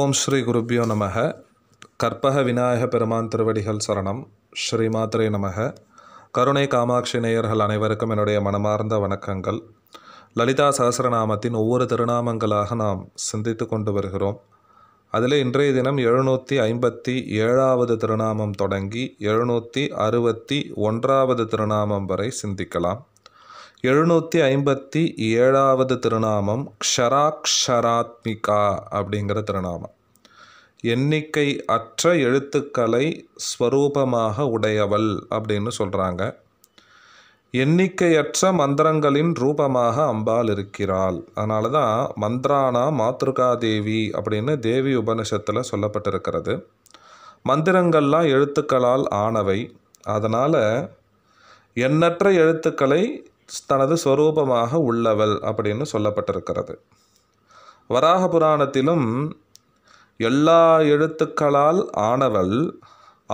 ஓம் ஸ்ரீ குருப்பியோ நமக கற்பக விநாயக பெருமான் திருவடிகள் சரணம் ஸ்ரீ மாத்திரை நமக கருணை காமாட்சி நேயர்கள் அனைவருக்கும் என்னுடைய மனமார்ந்த வணக்கங்கள் லலிதா சகசரநாமத்தின் ஒவ்வொரு திருநாமங்களாக நாம் சிந்தித்து கொண்டு வருகிறோம் அதில் இன்றைய தினம் எழுநூற்றி ஐம்பத்தி ஏழாவது திருநாமம் தொடங்கி எழுநூற்றி அறுபத்தி ஒன்றாவது திருநாமம் வரை சிந்திக்கலாம் எழுநூற்றி ஐம்பத்தி ஏழாவது திருநாமம் க்ஷராக்ஷராத்மிகா அப்படிங்கிற திருநாமம் எண்ணிக்கை அற்ற எழுத்துக்களை ஸ்வரூபமாக உடையவள் அப்படின்னு சொல்கிறாங்க எண்ணிக்கையற்ற மந்திரங்களின் ரூபமாக அம்பாள் இருக்கிறாள் அதனால தான் மந்திரானா மாத்ருகா தேவி அப்படின்னு தேவி உபனிஷத்தில் சொல்லப்பட்டிருக்கிறது மந்திரங்கள்லாம் எழுத்துக்களால் ஆனவை அதனால் எண்ணற்ற எழுத்துக்களை தனது ஸ்வரூபமாக உள்ளவள் அப்படின்னு சொல்லப்பட்டிருக்கிறது வராக புராணத்திலும் எல்லா எழுத்துக்களால் ஆனவள்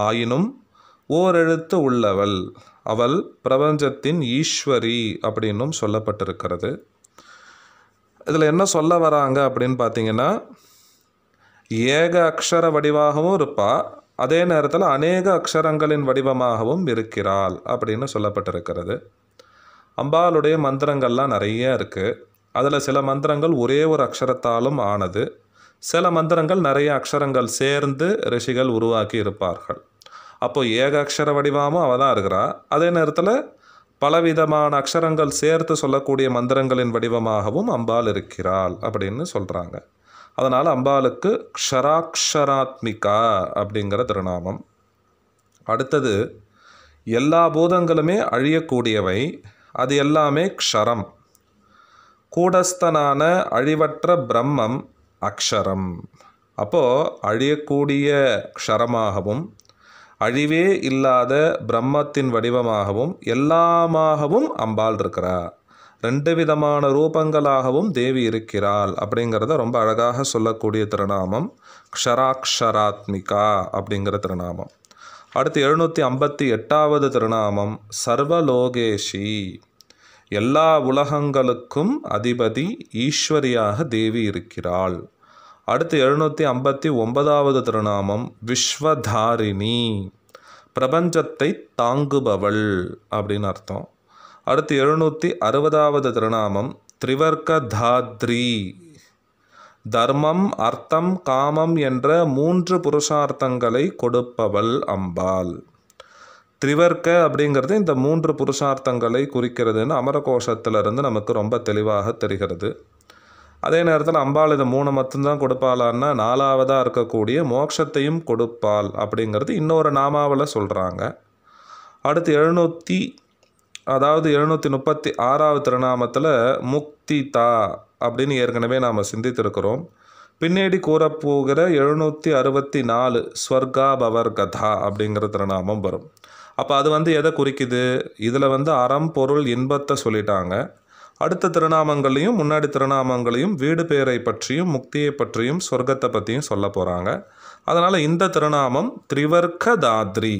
ஆயினும் ஓரெழுத்து உள்ளவள் அவள் பிரபஞ்சத்தின் ஈஸ்வரி அப்படின்னும் சொல்லப்பட்டிருக்கிறது இதில் என்ன சொல்ல வராங்க அப்படின்னு பார்த்தீங்கன்னா ஏக அக்ஷர வடிவாகவும் இருப்பாள் அதே நேரத்தில் அநேக அக்ஷரங்களின் வடிவமாகவும் இருக்கிறாள் அப்படின்னு சொல்லப்பட்டிருக்கிறது அம்பாளுடைய மந்திரங்கள்லாம் நிறைய இருக்குது அதில் சில மந்திரங்கள் ஒரே ஒரு அக்ஷரத்தாலும் ஆனது சில மந்திரங்கள் நிறைய அக்ஷரங்கள் சேர்ந்து ரிஷிகள் உருவாக்கி இருப்பார்கள் அப்போது ஏக அக்ஷர வடிவாமும் அவள் தான் இருக்கிறா அதே நேரத்தில் பலவிதமான அக்ஷரங்கள் சேர்த்து சொல்லக்கூடிய மந்திரங்களின் வடிவமாகவும் அம்பாள் இருக்கிறாள் அப்படின்னு சொல்கிறாங்க அதனால் அம்பாளுக்கு க்ஷராக்ஷராத்மிகா அப்படிங்கிற திருநாமம் அடுத்தது எல்லா பூதங்களுமே அழியக்கூடியவை அது எல்லாமே க்ஷரம் கூடஸ்தனான அழிவற்ற பிரம்மம் அக்ஷரம் அப்போது அழியக்கூடிய க்ஷரமாகவும் அழிவே இல்லாத பிரம்மத்தின் வடிவமாகவும் எல்லாமாகவும் அம்பாள் இருக்கிறார் ரெண்டு விதமான ரூபங்களாகவும் தேவி இருக்கிறாள் அப்படிங்கிறத ரொம்ப அழகாக சொல்லக்கூடிய திருநாமம் க்ஷராக்ஷராத்மிகா அப்படிங்கிற திருநாமம் அடுத்து எழுநூற்றி ஐம்பத்தி எட்டாவது திருநாமம் சர்வலோகேஷி எல்லா உலகங்களுக்கும் அதிபதி ஈஸ்வரியாக தேவி இருக்கிறாள் அடுத்து எழுநூற்றி ஐம்பத்தி ஒன்பதாவது திருநாமம் விஸ்வதாரிணி பிரபஞ்சத்தை தாங்குபவள் அப்படின்னு அர்த்தம் அடுத்து எழுநூற்றி அறுபதாவது திருநாமம் திரிவர்க்கதாத்ரி தர்மம் அர்த்தம் காமம் என்ற மூன்று புருஷார்த்தங்களை கொடுப்பவள் அம்பாள் திரிவர்க்க அப்படிங்கிறது இந்த மூன்று புருஷார்த்தங்களை குறிக்கிறதுன்னு அமரகோஷத்திலிருந்து நமக்கு ரொம்ப தெளிவாக தெரிகிறது அதே நேரத்தில் அம்பாள் இதை மூணு மட்டும்தான் கொடுப்பாளான்னா நாலாவதாக இருக்கக்கூடிய மோட்சத்தையும் கொடுப்பாள் அப்படிங்கிறது இன்னொரு நாமாவில் சொல்கிறாங்க அடுத்து எழுநூற்றி அதாவது எழுநூற்றி முப்பத்தி ஆறாவது திருநாமத்தில் முக்தி தா அப்படின்னு ஏற்கனவே நாம் சிந்தித்திருக்கிறோம் பின்னாடி கூறப்போகிற எழுநூற்றி அறுபத்தி நாலு ஸ்வர்கா பவர் கதா அப்படிங்கிற திருநாமம் வரும் அப்போ அது வந்து எதை குறிக்குது இதில் வந்து அறம் பொருள் இன்பத்தை சொல்லிட்டாங்க அடுத்த திருநாமங்களையும் முன்னாடி திருநாமங்களையும் வீடு பேரை பற்றியும் முக்தியை பற்றியும் சொர்க்கத்தை பற்றியும் சொல்ல போகிறாங்க அதனால் இந்த திருநாமம் திரிவர்க்க தாத்ரி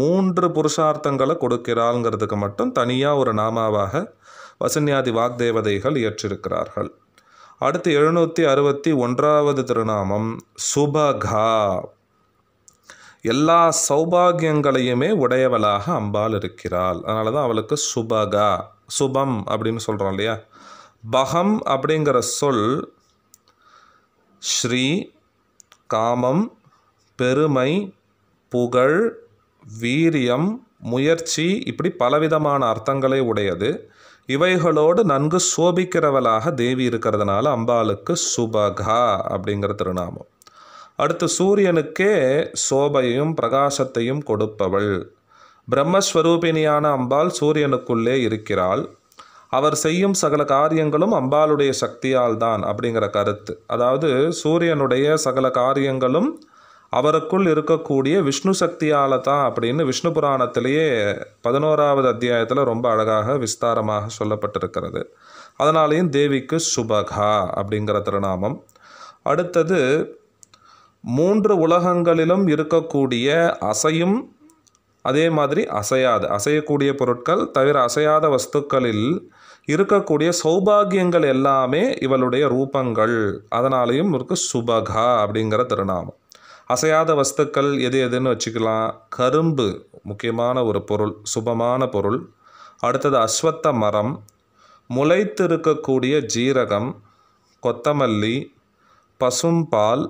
மூன்று புருஷார்த்தங்களை கொடுக்கிறாள்ங்கிறதுக்கு மட்டும் தனியாக ஒரு நாமாவாக வசன்யாதி வாக்தேவதைகள் இயற்றிருக்கிறார்கள் அடுத்து எழுநூற்றி அறுபத்தி ஒன்றாவது திருநாமம் சுபகா எல்லா சௌபாகியங்களையுமே உடையவளாக அம்பாள் இருக்கிறாள் அதனால தான் அவளுக்கு சுபகா சுபம் அப்படின்னு சொல்கிறோம் இல்லையா பகம் அப்படிங்கிற சொல் ஸ்ரீ காமம் பெருமை புகழ் வீரியம் முயற்சி இப்படி பலவிதமான அர்த்தங்களை உடையது இவைகளோடு நன்கு சோபிக்கிறவளாக தேவி இருக்கிறதுனால அம்பாளுக்கு சுபகா அப்படிங்கிற திருநாமம் அடுத்து சூரியனுக்கே சோபையும் பிரகாசத்தையும் கொடுப்பவள் பிரம்மஸ்வரூபிணியான அம்பாள் சூரியனுக்குள்ளே இருக்கிறாள் அவர் செய்யும் சகல காரியங்களும் அம்பாளுடைய சக்தியால் தான் அப்படிங்கிற கருத்து அதாவது சூரியனுடைய சகல காரியங்களும் அவருக்குள் இருக்கக்கூடிய விஷ்ணு சக்தியால் தான் அப்படின்னு விஷ்ணு புராணத்திலேயே பதினோராவது அத்தியாயத்தில் ரொம்ப அழகாக விஸ்தாரமாக சொல்லப்பட்டிருக்கிறது அதனாலேயும் தேவிக்கு சுபகா அப்படிங்கிற திருநாமம் அடுத்தது மூன்று உலகங்களிலும் இருக்கக்கூடிய அசையும் அதே மாதிரி அசையாது அசையக்கூடிய பொருட்கள் தவிர அசையாத வஸ்துக்களில் இருக்கக்கூடிய சௌபாகியங்கள் எல்லாமே இவளுடைய ரூபங்கள் அதனாலேயும் இருக்கு சுபகா அப்படிங்கிற திருநாமம் அசையாத வஸ்துக்கள் எது எதுன்னு வச்சுக்கலாம் கரும்பு முக்கியமான ஒரு பொருள் சுபமான பொருள் அடுத்தது அஸ்வத்த மரம் முளைத்து இருக்கக்கூடிய ஜீரகம் கொத்தமல்லி பசும்பால்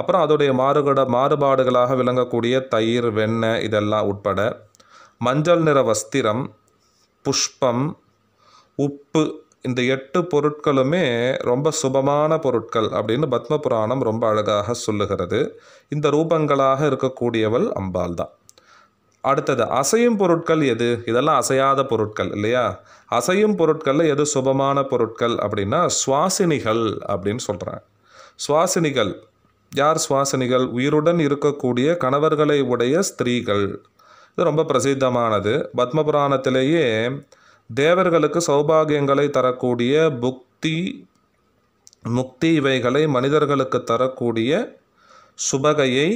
அப்புறம் அதோடைய மாறுகட மாறுபாடுகளாக விளங்கக்கூடிய தயிர் வெண்ணெய் இதெல்லாம் உட்பட மஞ்சள் நிற வஸ்திரம் புஷ்பம் உப்பு இந்த எட்டு பொருட்களுமே ரொம்ப சுபமான பொருட்கள் அப்படின்னு பத்ம புராணம் ரொம்ப அழகாக சொல்லுகிறது இந்த ரூபங்களாக இருக்கக்கூடியவள் அம்பாள் தான் அடுத்தது அசையும் பொருட்கள் எது இதெல்லாம் அசையாத பொருட்கள் இல்லையா அசையும் பொருட்களில் எது சுபமான பொருட்கள் அப்படின்னா சுவாசினிகள் அப்படின்னு சொல்கிறாங்க சுவாசினிகள் யார் சுவாசினிகள் உயிருடன் இருக்கக்கூடிய கணவர்களை உடைய ஸ்திரீகள் இது ரொம்ப பிரசித்தமானது பத்ம புராணத்திலேயே தேவர்களுக்கு சௌபாகியங்களை தரக்கூடிய புக்தி முக்தி இவைகளை மனிதர்களுக்கு தரக்கூடிய சுபகையை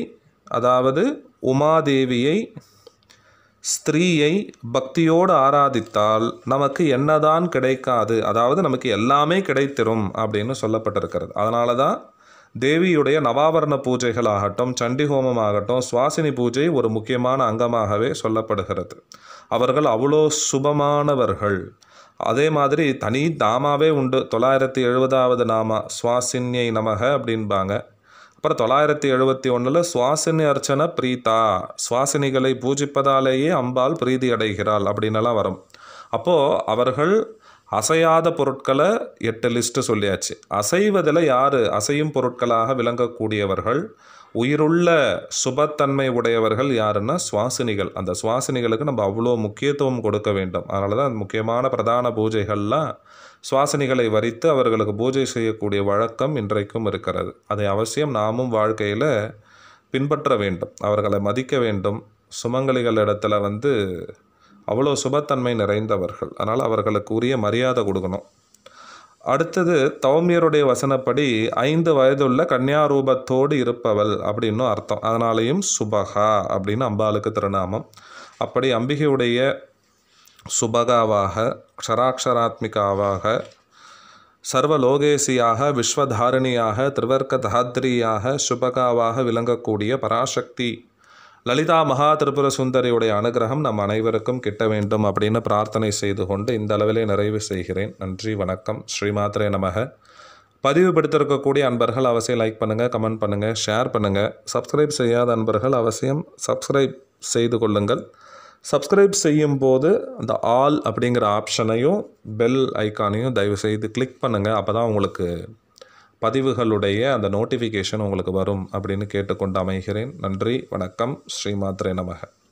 அதாவது உமாதேவியை ஸ்திரீயை பக்தியோடு ஆராதித்தால் நமக்கு என்னதான் கிடைக்காது அதாவது நமக்கு எல்லாமே கிடைத்திரும் அப்படின்னு சொல்லப்பட்டிருக்கிறது அதனால தான் தேவியுடைய நவாவரண பூஜைகள் ஆகட்டும் சண்டி ஹோமம் ஆகட்டும் சுவாசினி பூஜை ஒரு முக்கியமான அங்கமாகவே சொல்லப்படுகிறது அவர்கள் அவ்வளோ சுபமானவர்கள் அதே மாதிரி தனி தாமாவே உண்டு தொள்ளாயிரத்தி எழுபதாவது நாமா சுவாசின்யை நமக அப்படின்பாங்க அப்புறம் தொள்ளாயிரத்தி எழுபத்தி ஒன்றில் சுவாசினி அர்ச்சனை பிரீதா சுவாசினிகளை பூஜிப்பதாலேயே அம்பாள் பிரீதி அடைகிறாள் அப்படின்னலாம் வரும் அப்போது அவர்கள் அசையாத பொருட்களை எட்டு லிஸ்ட்டு சொல்லியாச்சு அசைவதில் யார் அசையும் பொருட்களாக விளங்கக்கூடியவர்கள் உயிருள்ள சுபத்தன்மை உடையவர்கள் யாருன்னா சுவாசினிகள் அந்த சுவாசினிகளுக்கு நம்ம அவ்வளோ முக்கியத்துவம் கொடுக்க வேண்டும் அதனால தான் முக்கியமான பிரதான பூஜைகள்லாம் சுவாசினிகளை வரித்து அவர்களுக்கு பூஜை செய்யக்கூடிய வழக்கம் இன்றைக்கும் இருக்கிறது அதை அவசியம் நாமும் வாழ்க்கையில் பின்பற்ற வேண்டும் அவர்களை மதிக்க வேண்டும் சுமங்கலிகள் இடத்துல வந்து அவ்வளோ சுபத்தன்மை நிறைந்தவர்கள் அதனால் அவர்களுக்கு உரிய மரியாதை கொடுக்கணும் அடுத்தது தௌமியருடைய வசனப்படி ஐந்து வயதுள்ள கன்னியாரூபத்தோடு இருப்பவள் அப்படின்னு அர்த்தம் அதனாலேயும் சுபகா அப்படின்னு அம்பாளுக்கு திருநாமம் அப்படி அம்பிகையுடைய சுபகாவாக க்ஷராட்சராத்மிகாவாக சர்வலோகேசியாக விஸ்வதாரிணியாக திருவர்க்கதாத்ரியாக சுபகாவாக விளங்கக்கூடிய பராசக்தி லலிதா மகா திரிபுர சுந்தரியுடைய அனுகிரகம் நம் அனைவருக்கும் கிட்ட வேண்டும் அப்படின்னு பிரார்த்தனை செய்து கொண்டு இந்த அளவிலே நிறைவு செய்கிறேன் நன்றி வணக்கம் ஸ்ரீமாத்ரே நமக பதிவு படுத்திருக்கக்கூடிய அன்பர்கள் அவசியம் லைக் பண்ணுங்கள் கமெண்ட் பண்ணுங்கள் ஷேர் பண்ணுங்கள் சப்ஸ்கிரைப் செய்யாத அன்பர்கள் அவசியம் சப்ஸ்கிரைப் செய்து கொள்ளுங்கள் சப்ஸ்கிரைப் செய்யும் போது அந்த ஆல் அப்படிங்கிற ஆப்ஷனையும் பெல் ஐக்கானையும் தயவுசெய்து கிளிக் பண்ணுங்கள் அப்போ தான் உங்களுக்கு பதிவுகளுடைய அந்த நோட்டிஃபிகேஷன் உங்களுக்கு வரும் அப்படின்னு கேட்டுக்கொண்டு அமைகிறேன் நன்றி வணக்கம் ஸ்ரீமாத்ரே நமக